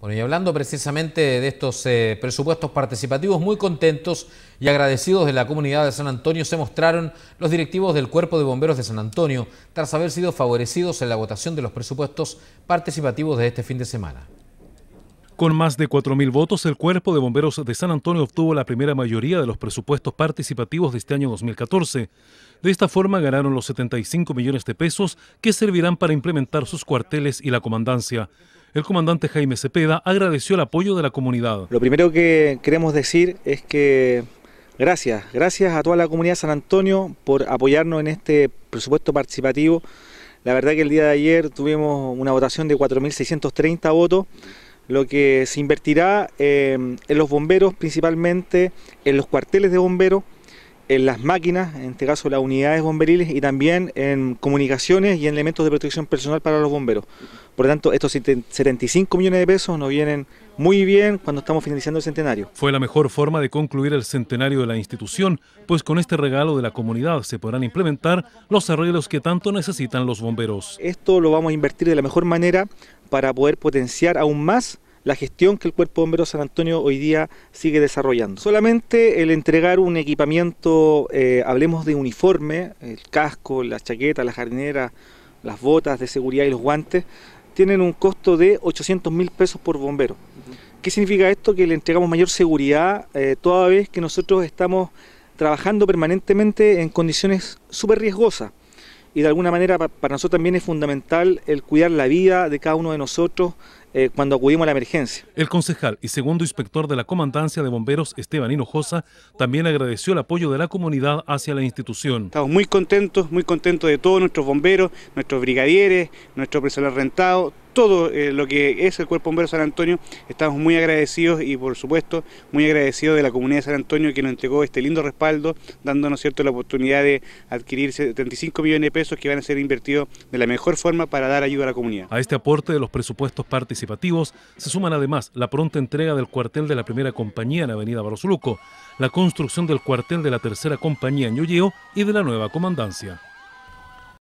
Bueno, y hablando precisamente de estos eh, presupuestos participativos, muy contentos y agradecidos de la comunidad de San Antonio se mostraron los directivos del Cuerpo de Bomberos de San Antonio tras haber sido favorecidos en la votación de los presupuestos participativos de este fin de semana. Con más de 4.000 votos, el Cuerpo de Bomberos de San Antonio obtuvo la primera mayoría de los presupuestos participativos de este año 2014. De esta forma ganaron los 75 millones de pesos que servirán para implementar sus cuarteles y la comandancia. El comandante Jaime Cepeda agradeció el apoyo de la comunidad. Lo primero que queremos decir es que gracias, gracias a toda la comunidad de San Antonio por apoyarnos en este presupuesto participativo. La verdad que el día de ayer tuvimos una votación de 4.630 votos lo que se invertirá eh, en los bomberos, principalmente en los cuarteles de bomberos, en las máquinas, en este caso las unidades bomberiles, y también en comunicaciones y en elementos de protección personal para los bomberos. Por lo tanto, estos 75 millones de pesos nos vienen muy bien cuando estamos finalizando el centenario. Fue la mejor forma de concluir el centenario de la institución, pues con este regalo de la comunidad se podrán implementar los arreglos que tanto necesitan los bomberos. Esto lo vamos a invertir de la mejor manera para poder potenciar aún más la gestión que el Cuerpo Bombero San Antonio hoy día sigue desarrollando. Solamente el entregar un equipamiento, eh, hablemos de uniforme, el casco, la chaqueta, la jardinera, las botas de seguridad y los guantes, tienen un costo de 800 mil pesos por bombero. ¿Qué significa esto? Que le entregamos mayor seguridad eh, toda vez que nosotros estamos trabajando permanentemente en condiciones súper riesgosas. Y de alguna manera para nosotros también es fundamental el cuidar la vida de cada uno de nosotros, eh, cuando acudimos a la emergencia. El concejal y segundo inspector de la Comandancia de Bomberos, Esteban Hinojosa, también agradeció el apoyo de la comunidad hacia la institución. Estamos muy contentos, muy contentos de todos nuestros bomberos, nuestros brigadieres, nuestro personal rentado, todo eh, lo que es el Cuerpo Bombero San Antonio. Estamos muy agradecidos y por supuesto muy agradecidos de la comunidad de San Antonio que nos entregó este lindo respaldo, dándonos cierto, la oportunidad de adquirir 75 millones de pesos que van a ser invertidos de la mejor forma para dar ayuda a la comunidad. A este aporte de los presupuestos participantes se suman además la pronta entrega del cuartel de la primera compañía en Avenida Barosuluco, la construcción del cuartel de la tercera compañía en Yoyeo y de la nueva comandancia.